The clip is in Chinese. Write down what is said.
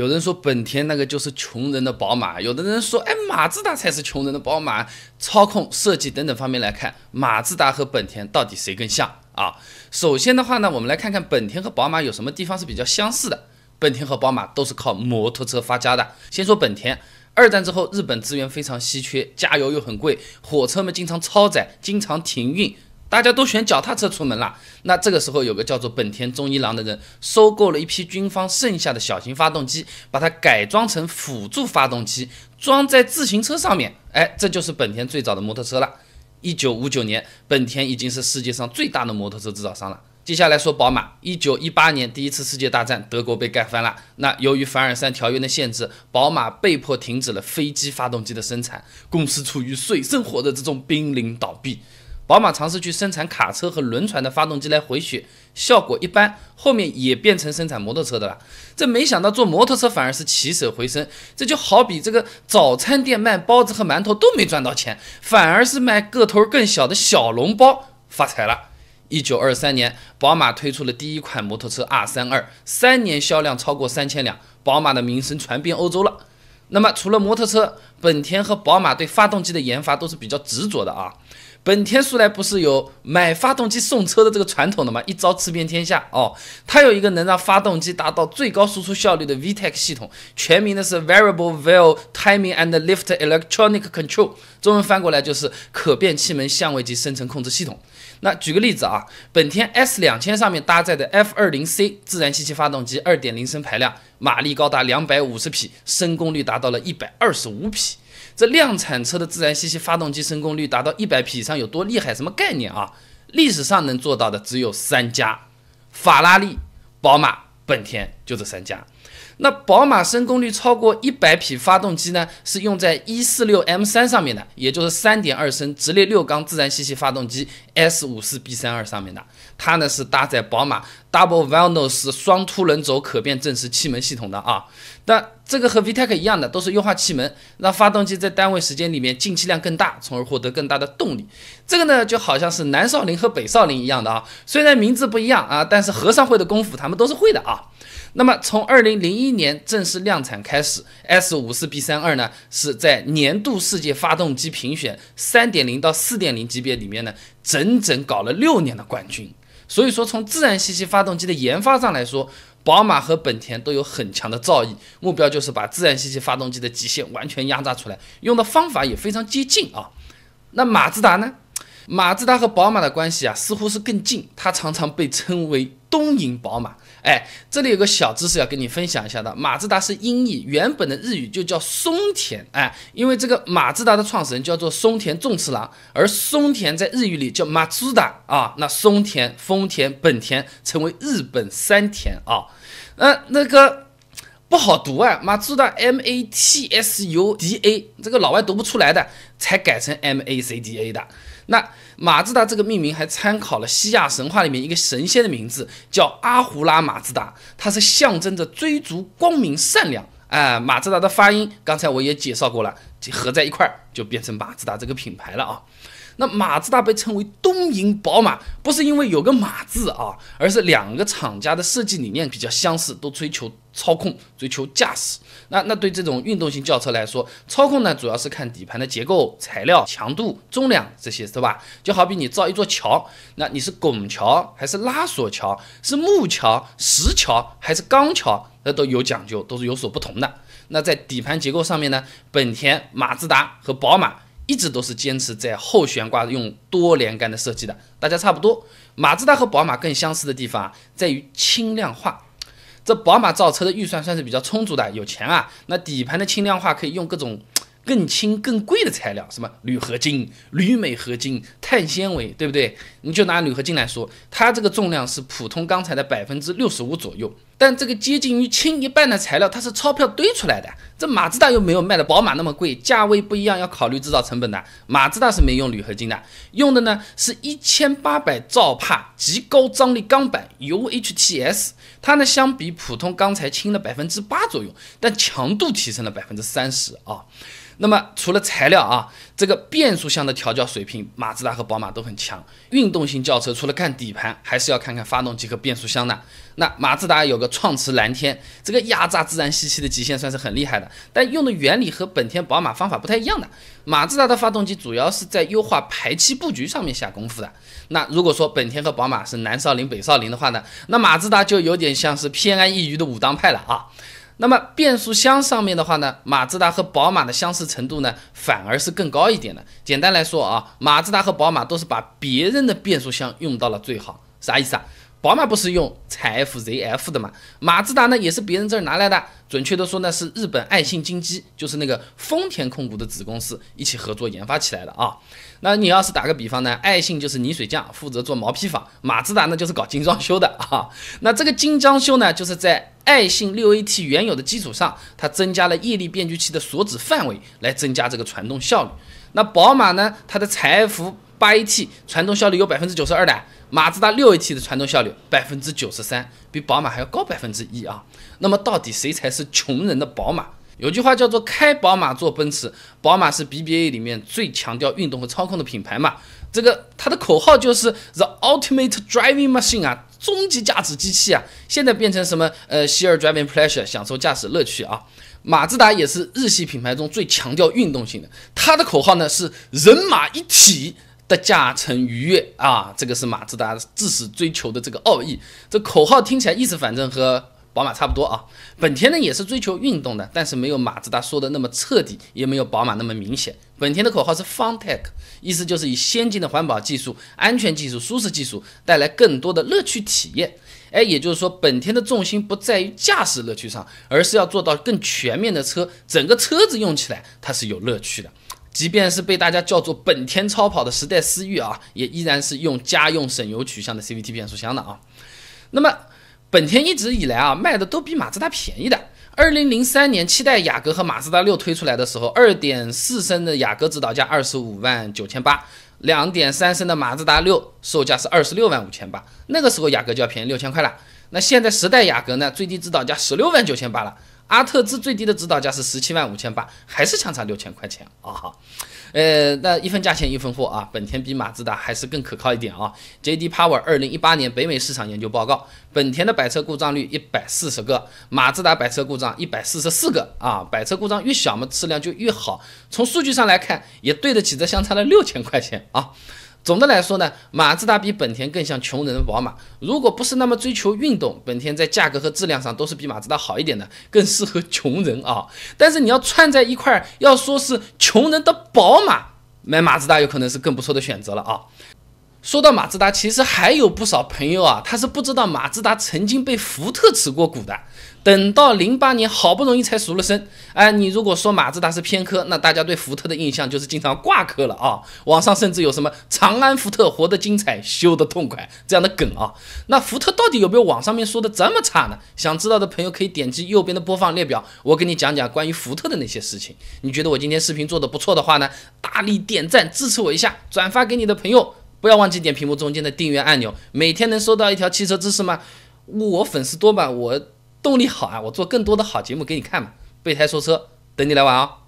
有人说本田那个就是穷人的宝马，有的人说哎马自达才是穷人的宝马。操控、设计等等方面来看，马自达和本田到底谁更像啊？首先的话呢，我们来看看本田和宝马有什么地方是比较相似的。本田和宝马都是靠摩托车发家的。先说本田，二战之后日本资源非常稀缺，加油又很贵，火车们经常超载，经常停运。大家都选脚踏车出门了，那这个时候有个叫做本田中一郎的人，收购了一批军方剩下的小型发动机，把它改装成辅助发动机，装在自行车上面，哎，这就是本田最早的摩托车了。一九五九年，本田已经是世界上最大的摩托车制造商了。接下来说宝马，一九一八年第一次世界大战，德国被盖翻了，那由于凡尔赛条约的限制，宝马被迫停止了飞机发动机的生产，公司处于水深火热，之中，濒临倒闭。宝马尝试去生产卡车和轮船的发动机来回血，效果一般，后面也变成生产摩托车的了。这没想到做摩托车反而是起死回生，这就好比这个早餐店卖包子和馒头都没赚到钱，反而是卖个头更小的小笼包发财了。一九二三年，宝马推出了第一款摩托车 R 三二，三年销量超过三千辆，宝马的名声传遍欧洲了。那么除了摩托车，本田和宝马对发动机的研发都是比较执着的啊。本田速来不是有买发动机送车的这个传统的吗？一招吃遍天下哦。它有一个能让发动机达到最高输出效率的 VTEC 系统，全名的是 Variable Valve Timing and Lift Electronic Control，中文翻过来就是可变气门相位及生成控制系统。那举个例子啊，本田 S 两千上面搭载的 F 二零 C 自然吸气发动机，二点零升排量，马力高达两百五十匹，升功率达到了一百二十五匹。这量产车的自然吸气发动机升功率达到一百匹以上有多厉害？什么概念啊？历史上能做到的只有三家：法拉利、宝马、本田，就这三家。那宝马升功率超过一百匹发动机呢？是用在一4 6 M3 上面的，也就是三点二升直列六缸自然吸气发动机 S54B32 上面的。它呢是搭载宝马 Double v a l Nose 双凸轮轴可变正时气门系统的啊。那这个和 VTEC 一样的，都是优化气门，让发动机在单位时间里面进气量更大，从而获得更大的动力。这个呢，就好像是南少林和北少林一样的啊，虽然名字不一样啊，但是和尚会的功夫，他们都是会的啊。那么从2001年正式量产开始，S54B32 呢是在年度世界发动机评选3.0到4.0级别里面呢，整整搞了六年的冠军。所以说，从自然吸气发动机的研发上来说，宝马和本田都有很强的造诣，目标就是把自然吸气发动机的极限完全压榨出来，用的方法也非常接近啊。那马自达呢？马自达和宝马的关系啊，似乎是更近，它常常被称为。东瀛宝马，哎，这里有个小知识要跟你分享一下的。马自达是音译，原本的日语就叫松田，哎，因为这个马自达的创始人叫做松田重次郎，而松田在日语里叫马自达，啊，那松田、丰田、本田成为日本三田啊，那那个不好读啊，马自达 M A T S U D A，这个老外读不出来的，才改成 M A C D A 的。那马自达这个命名还参考了西亚神话里面一个神仙的名字，叫阿胡拉马自达，它是象征着追逐光明、善良。哎，马自达的发音刚才我也介绍过了，合在一块儿就变成马自达这个品牌了啊。那马自达被称为“东瀛宝马”，不是因为有个马字啊，而是两个厂家的设计理念比较相似，都追求操控，追求驾驶。那那对这种运动型轿车来说，操控呢主要是看底盘的结构、材料、强度、重量这些，是吧？就好比你造一座桥，那你是拱桥还是拉索桥，是木桥、石桥还是钢桥，那都有讲究，都是有所不同的。那在底盘结构上面呢，本田、马自达和宝马。一直都是坚持在后悬挂用多连杆的设计的，大家差不多。马自达和宝马更相似的地方在于轻量化。这宝马造车的预算算是比较充足的，有钱啊，那底盘的轻量化可以用各种 更轻更贵的材料，什么铝合金、铝镁合金、碳纤维，对不对？你就拿铝合金来说，它这个重量是普通钢材的百分之六十五左右。但这个接近于轻一半的材料，它是钞票堆出来的。这马自达又没有卖的宝马那么贵，价位不一样，要考虑制造成本的。马自达是没用铝合金的，用的呢是一千八百兆帕极高张力钢板 UHTS，它呢相比普通钢材轻了百分之八左右，但强度提升了百分之三十啊。那么除了材料啊，这个变速箱的调教水平，马自达和宝马都很强。运动型轿车除了看底盘，还是要看看发动机和变速箱的。那马自达有个。创驰蓝天这个压榨自然吸气的极限算是很厉害的，但用的原理和本田、宝马方法不太一样的。马自达的发动机主要是在优化排气布局上面下功夫的。那如果说本田和宝马是南少林、北少林的话呢，那马自达就有点像是偏安一隅的武当派了啊。那么变速箱上面的话呢，马自达和宝马的相似程度呢，反而是更高一点的。简单来说啊，马自达和宝马都是把别人的变速箱用到了最好，啥意思啊？宝马不是用采富 ZF 的嘛？马自达呢也是别人这儿拿来的，准确的说呢是日本爱信精机，就是那个丰田控股的子公司一起合作研发起来的啊。那你要是打个比方呢，爱信就是泥水匠，负责做毛坯房；马自达呢就是搞精装修的啊。那这个精装修呢，就是在爱信六 AT 原有的基础上，它增加了液力变矩器的锁止范围，来增加这个传动效率。那宝马呢，它的采富。八 AT 传动效率有百分之九十二的，马自达六 AT 的传动效率百分之九十三，比宝马还要高百分之一啊。那么到底谁才是穷人的宝马？有句话叫做“开宝马坐奔驰”，宝马是 BBA 里面最强调运动和操控的品牌嘛。这个它的口号就是 “the ultimate driving machine” 啊，终极驾驶机器啊。现在变成什么？呃，share driving pleasure，享受驾驶乐趣啊。马自达也是日系品牌中最强调运动性的，它的口号呢是“人马一体”。的驾乘愉悦啊，这个是马自达自始追求的这个奥义。这口号听起来意思反正和宝马差不多啊。本田呢也是追求运动的，但是没有马自达说的那么彻底，也没有宝马那么明显。本田的口号是 Fun Tech，意思就是以先进的环保技术、安全技术、舒适技术带来更多的乐趣体验。哎，也就是说，本田的重心不在于驾驶乐趣上，而是要做到更全面的车，整个车子用起来它是有乐趣的。即便是被大家叫做“本田超跑”的时十代思域啊，也依然是用家用省油取向的 CVT 变速箱的啊。那么，本田一直以来啊，卖的都比马自达便宜的。二零零三年七代雅阁和马自达六推出来的时候，二点四升的雅阁指导价二十五万九千八，两点三升的马自达六售价是二十六万五千八，那个时候雅阁就要便宜六千块了。那现在十代雅阁呢，最低指导价十六万九千八了。阿特兹最低的指导价是十七万五千八，还是相差六千块钱啊？好，呃，那一分价钱一分货啊，本田比马自达还是更可靠一点啊。J.D. Power 二零一八年北美市场研究报告，本田的百车故障率一百四十个，马自达百车故障一百四十四个啊，百车故障越小嘛，质量就越好。从数据上来看，也对得起这相差的六千块钱啊。总的来说呢，马自达比本田更像穷人的宝马。如果不是那么追求运动，本田在价格和质量上都是比马自达好一点的，更适合穷人啊。但是你要串在一块儿，要说是穷人的宝马，买马自达有可能是更不错的选择了啊。说到马自达，其实还有不少朋友啊，他是不知道马自达曾经被福特持过股的。等到零八年，好不容易才赎了身。哎，你如果说马自达是偏科，那大家对福特的印象就是经常挂科了啊。网上甚至有什么“长安福特活得精彩，修得痛快”这样的梗啊。那福特到底有没有网上面说的这么差呢？想知道的朋友可以点击右边的播放列表，我给你讲讲关于福特的那些事情。你觉得我今天视频做的不错的话呢，大力点赞支持我一下，转发给你的朋友，不要忘记点屏幕中间的订阅按钮，每天能收到一条汽车知识吗？我粉丝多吧，我。动力好啊，我做更多的好节目给你看嘛。备胎说车，等你来玩哦。